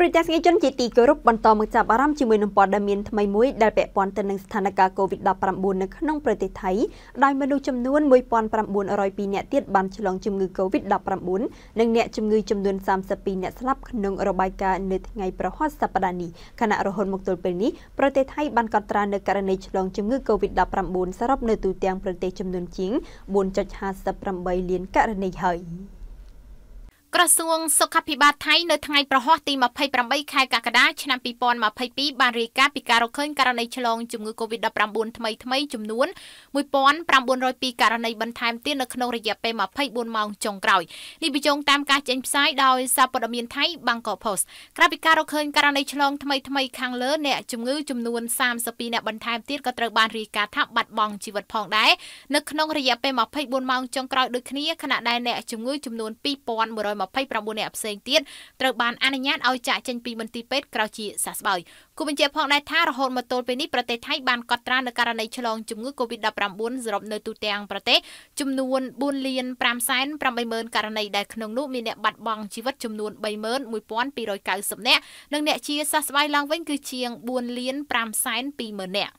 គ្រូទស្សនិកជនជាទីគោរពបន្តមកចាប់អារម្មណ៍ជាមួយនឹងព័ត៌មានថ្មីមួយដែលពាក់ព័ន្ធទៅនឹងស្ថានភាព COVID-19 នៅក្នុងប្រទេសថៃដោយមនុស្សចំនួន1902នាក់ទៀតបានឆ្លងជំងឺ COVID-19 និងអ្នកជំងឺចំនួន32នាក់ស្លាប់ក្នុងរបាយការណ៍នៅថ្ងៃប្រហ័សសប្តាហ៍នេះខណៈរហូតមកទល់ពេលនេះប្រទេសថៃបានកត់ត្រានៅករណីឆ្លងជំងឺ COVID-19 សរុបនៅទូទាំងប្រទេសចំនួនជាង4.58លានករណីហើយ។ក្រសួងសុខាភិបាលថៃនៅថ្ងៃប្រហោះទី28ខែកក្កដាឆ្នាំ2022បានរាយការណ៍ពីការរកឃើញករណីឆ្លងជំងឺ Covid-19 ថ្មីថ្មីចំនួន1902ករណីបន្ថែមទៀតនៅក្នុងរយៈពេល24ម៉ោងចុងក្រោយនេះបញ្ជាក់តាមការចេញផ្សាយដោយសារព័ត៌មានថៃ Bangkok Post ក្រៅពីការរកឃើញករណីឆ្លងថ្មីថ្មីខាងលើអ្នកជំងឺចំនួន32អ្នកបន្ថែមទៀតក៏ត្រូវបានរាយការណ៍ថាបាត់បង់ជីវិតផងដែរនៅក្នុងរយៈពេល24ម៉ោងចុងក្រោយដូចគ្នាខណៈដែលអ្នកជំងឺចំនួន2100 29អ្នកផ្សេងទៀតត្រូវបានអនុញ្ញាតឲ្យចាក់ចេញពីមន្ទីរពេទ្យក្រោយជាសះស្បើយគូបញ្ជាផងដែរថារហូតមកទល់ពេលនេះប្រទេសថៃបានកត់ត្រានៅករណីឆ្លងជំងឺ Covid-19 សរុបនៅទូទាំងប្រទេសចំនួន4លាន580,000ករណីដែលក្នុងនោះមានអ្នកបាត់បង់ជីវិតចំនួន31,290នាក់និងអ្នកជាសះស្បើយឡើងវិញគឺជាង4លាន520,000នាក់